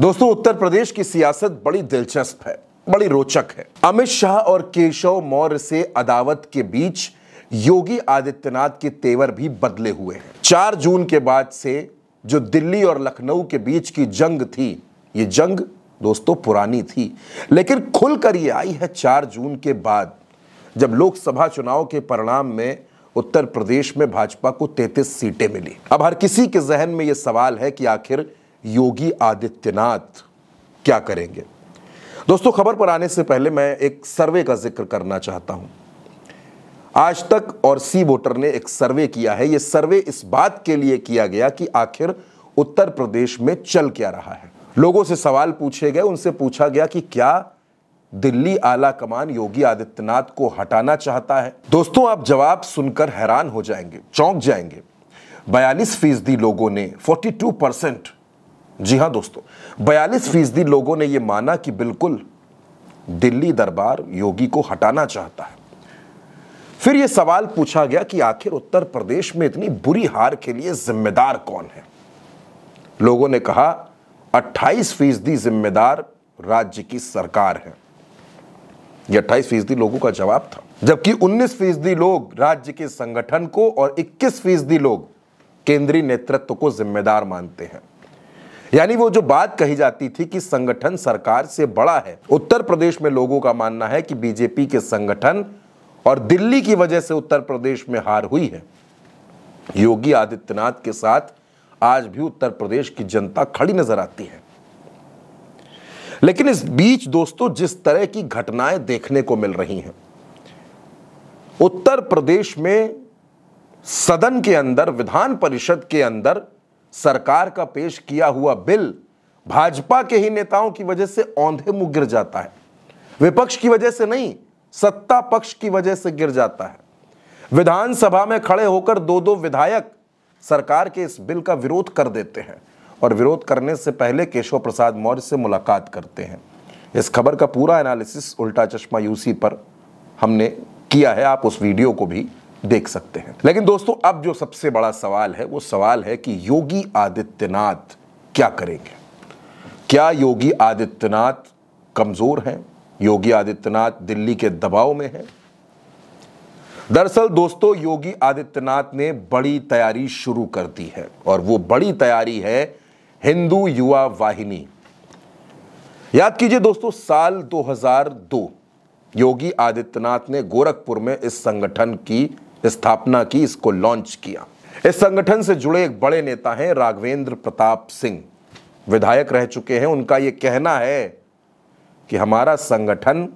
दोस्तों उत्तर प्रदेश की सियासत बड़ी दिलचस्प है बड़ी रोचक है अमित शाह और केशव मौर्य से अदावत के बीच योगी आदित्यनाथ के तेवर भी बदले हुए हैं चार जून के बाद से जो दिल्ली और लखनऊ के बीच की जंग थी ये जंग दोस्तों पुरानी थी लेकिन खुलकर ये आई है चार जून के बाद जब लोकसभा चुनाव के परिणाम में उत्तर प्रदेश में भाजपा को 33 सीटें मिली अब हर किसी के जहन में यह सवाल है कि आखिर योगी आदित्यनाथ क्या करेंगे दोस्तों खबर पर आने से पहले मैं एक सर्वे का जिक्र करना चाहता हूं आज तक और सी वोटर ने एक सर्वे किया है यह सर्वे इस बात के लिए किया गया कि आखिर उत्तर प्रदेश में चल क्या रहा है लोगों से सवाल पूछे गए उनसे पूछा गया कि क्या दिल्ली आला कमान योगी आदित्यनाथ को हटाना चाहता है दोस्तों आप जवाब सुनकर हैरान हो जाएंगे चौंक जाएंगे बयालीस फीसदी लोगों ने फोर्टी टू परसेंट जी हाँ दोस्तों बयालीस फीसदी लोगों ने यह माना कि बिल्कुल दिल्ली दरबार योगी को हटाना चाहता है फिर यह सवाल पूछा गया कि आखिर उत्तर प्रदेश में इतनी बुरी हार के लिए जिम्मेदार कौन है लोगों ने कहा 28 फीसदी जिम्मेदार राज्य की सरकार है यह अट्ठाईस फीसदी लोगों का जवाब था जबकि 19 फीसदी लोग राज्य के संगठन को और 21 फीसदी लोग केंद्रीय नेतृत्व को जिम्मेदार मानते हैं यानी वो जो बात कही जाती थी कि संगठन सरकार से बड़ा है उत्तर प्रदेश में लोगों का मानना है कि बीजेपी के संगठन और दिल्ली की वजह से उत्तर प्रदेश में हार हुई है योगी आदित्यनाथ के साथ आज भी उत्तर प्रदेश की जनता खड़ी नजर आती है लेकिन इस बीच दोस्तों जिस तरह की घटनाएं देखने को मिल रही हैं उत्तर प्रदेश में सदन के अंदर विधान परिषद के अंदर सरकार का पेश किया हुआ बिल भाजपा के ही नेताओं की वजह से औंधे मुंह गिर जाता है विपक्ष की वजह से नहीं सत्ता पक्ष की वजह से गिर जाता है विधानसभा में खड़े होकर दो दो विधायक सरकार के इस बिल का विरोध कर देते हैं और विरोध करने से पहले केशव प्रसाद मौर्य से मुलाकात करते हैं इस खबर का पूरा एनालिसिस उल्टा चश्मा यूसी पर हमने किया है आप उस वीडियो को भी देख सकते हैं लेकिन दोस्तों अब जो सबसे बड़ा सवाल है वो सवाल है कि योगी आदित्यनाथ क्या करेंगे क्या योगी आदित्यनाथ कमज़ोर हैं योगी आदित्यनाथ दिल्ली के दबाव में हैं दरअसल दोस्तों योगी आदित्यनाथ ने बड़ी तैयारी शुरू कर दी है और वो बड़ी तैयारी है हिंदू युवा वाहिनी याद कीजिए दोस्तों साल 2002 योगी आदित्यनाथ ने गोरखपुर में इस संगठन की स्थापना की इसको लॉन्च किया इस संगठन से जुड़े एक बड़े नेता हैं राघवेंद्र प्रताप सिंह विधायक रह चुके हैं उनका यह कहना है कि हमारा संगठन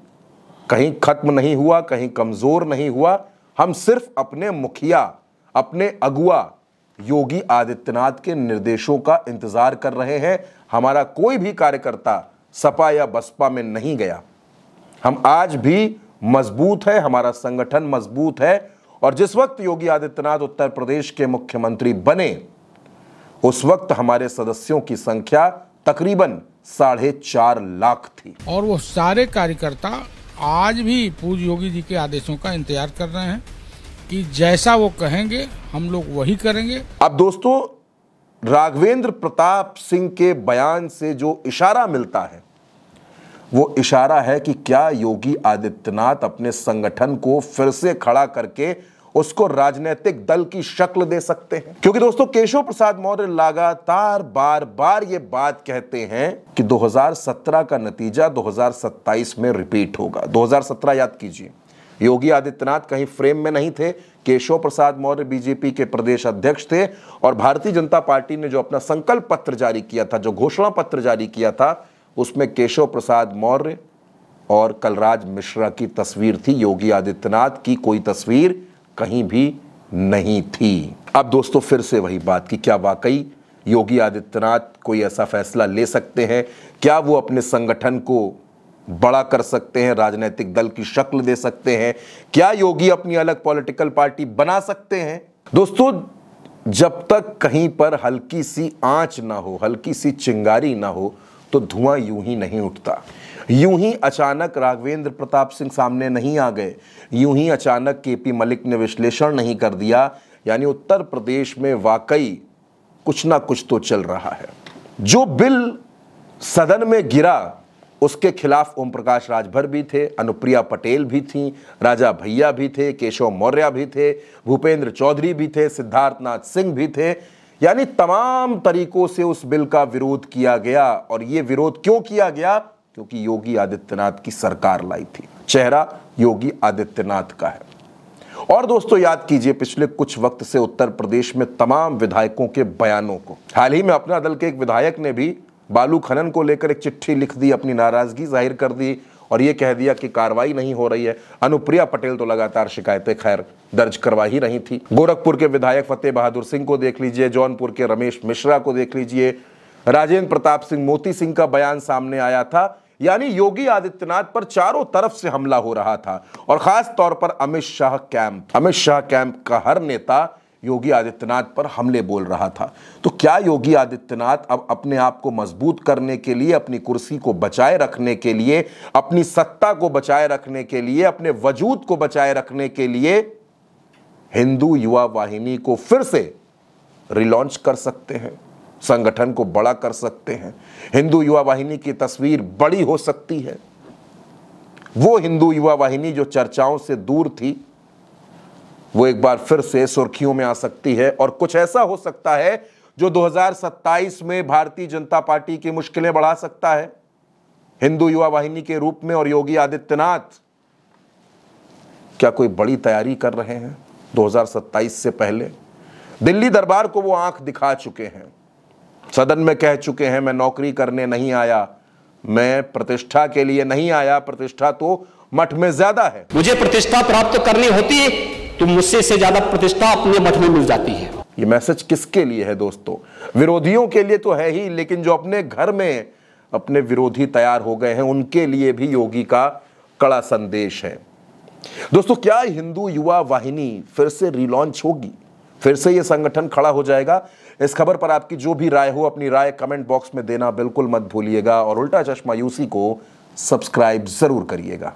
कहीं खत्म नहीं हुआ कहीं कमजोर नहीं हुआ हम सिर्फ अपने मुखिया अपने अगुआ योगी आदित्यनाथ के निर्देशों का इंतजार कर रहे हैं हमारा कोई भी कार्यकर्ता सपा या बसपा में नहीं गया हम आज भी मजबूत है हमारा संगठन मजबूत है और जिस वक्त योगी आदित्यनाथ उत्तर प्रदेश के मुख्यमंत्री बने उस वक्त हमारे सदस्यों की संख्या तकरीबन साढ़े चार लाख थी और वो सारे कार्यकर्ता आज भी पूज योगी जी के आदेशों का इंतजार कर रहे हैं कि जैसा वो कहेंगे हम लोग वही करेंगे अब दोस्तों राघवेंद्र प्रताप सिंह के बयान से जो इशारा मिलता है वो इशारा है कि क्या योगी आदित्यनाथ अपने संगठन को फिर से खड़ा करके उसको राजनीतिक दल की शक्ल दे सकते हैं क्योंकि दोस्तों केशव प्रसाद मौर्य लगातार बार बार ये बात कहते हैं कि 2017 का नतीजा 2027 में रिपीट होगा 2017 याद कीजिए योगी आदित्यनाथ कहीं फ्रेम में नहीं थे केशव प्रसाद मौर्य बीजेपी के प्रदेश अध्यक्ष थे और भारतीय जनता पार्टी ने जो अपना संकल्प पत्र जारी किया था जो घोषणा पत्र जारी किया था उसमें केशव प्रसाद मौर्य और कलराज मिश्रा की तस्वीर थी योगी आदित्यनाथ की कोई तस्वीर कहीं भी नहीं थी अब दोस्तों फिर से वही बात कि क्या वाकई योगी आदित्यनाथ कोई ऐसा फैसला ले सकते हैं क्या वो अपने संगठन को बड़ा कर सकते हैं राजनीतिक दल की शक्ल दे सकते हैं क्या योगी अपनी अलग पॉलिटिकल पार्टी बना सकते हैं दोस्तों जब तक कहीं पर हल्की सी आंच ना हो हल्की सी चिंगारी ना हो तो धुआं यूं ही नहीं उठता यूं ही अचानक राघवेंद्र प्रताप सिंह सामने नहीं आ गए यूं ही अचानक के पी मलिक ने विश्लेषण नहीं कर दिया यानी उत्तर प्रदेश में वाकई कुछ ना कुछ तो चल रहा है जो बिल सदन में गिरा उसके खिलाफ ओम प्रकाश राजभर भी थे अनुप्रिया पटेल भी थी राजा भैया भी थे केशव मौर्य भी थे भूपेंद्र चौधरी भी थे सिद्धार्थनाथ सिंह भी थे यानी तमाम तरीकों से उस बिल का विरोध किया गया और ये विरोध क्यों किया गया क्योंकि योगी आदित्यनाथ की सरकार लाई थी चेहरा योगी आदित्यनाथ का है और दोस्तों याद कीजिए पिछले कुछ वक्त से उत्तर प्रदेश में तमाम विधायकों के बयानों को हाल ही में अपना दल के एक विधायक ने भी बालू खनन को लेकर एक चिट्ठी लिख दी अपनी नाराजगी जाहिर कर दी और ये कह दिया कि कार्रवाई नहीं हो रही है अनुप्रिया पटेल तो लगातार शिकायतें खैर दर्ज करवा ही रही थी गोरखपुर के विधायक फतेह बहादुर सिंह को देख लीजिए जौनपुर के रमेश मिश्रा को देख लीजिए राजेंद्र प्रताप सिंह मोती सिंह का बयान सामने आया था यानी योगी आदित्यनाथ पर चारों तरफ से हमला हो रहा था और खास तौर पर अमित शाह कैंप अमित शाह कैंप का हर नेता योगी आदित्यनाथ पर हमले बोल रहा था तो क्या योगी आदित्यनाथ अब अपने आप को मजबूत करने के लिए अपनी कुर्सी को बचाए रखने के लिए अपनी सत्ता को बचाए रखने के लिए अपने वजूद को बचाए रखने के लिए हिंदू युवा वाहिनी को फिर से रिलॉन्च कर सकते हैं संगठन को बड़ा कर सकते हैं हिंदू युवा वाहिनी की तस्वीर बड़ी हो सकती है वो हिंदू युवा वाहिनी जो चर्चाओं से दूर थी वो एक बार फिर से सुर्खियों में आ सकती है और कुछ ऐसा हो सकता है जो 2027 में भारतीय जनता पार्टी की मुश्किलें बढ़ा सकता है हिंदू युवा वाहिनी के रूप में और योगी आदित्यनाथ क्या कोई बड़ी तैयारी कर रहे हैं 2027 से पहले दिल्ली दरबार को वो आंख दिखा चुके हैं सदन में कह चुके हैं मैं नौकरी करने नहीं आया मैं प्रतिष्ठा के लिए नहीं आया प्रतिष्ठा तो मठ में ज्यादा है मुझे प्रतिष्ठा प्राप्त करनी होती है तो मुझसे से ज्यादा प्रतिष्ठा अपने मठ में मिल जाती है ये मैसेज किसके लिए है दोस्तों विरोधियों के लिए तो है ही लेकिन जो अपने घर में अपने विरोधी तैयार हो गए हैं उनके लिए भी योगी का कड़ा संदेश है दोस्तों क्या हिंदू युवा वाहिनी फिर से रिलॉन्च होगी फिर से ये संगठन खड़ा हो जाएगा इस खबर पर आपकी जो भी राय हो अपनी राय कमेंट बॉक्स में देना बिल्कुल मत भूलिएगा और उल्टा चश्मा यूसी को सब्सक्राइब जरूर करिएगा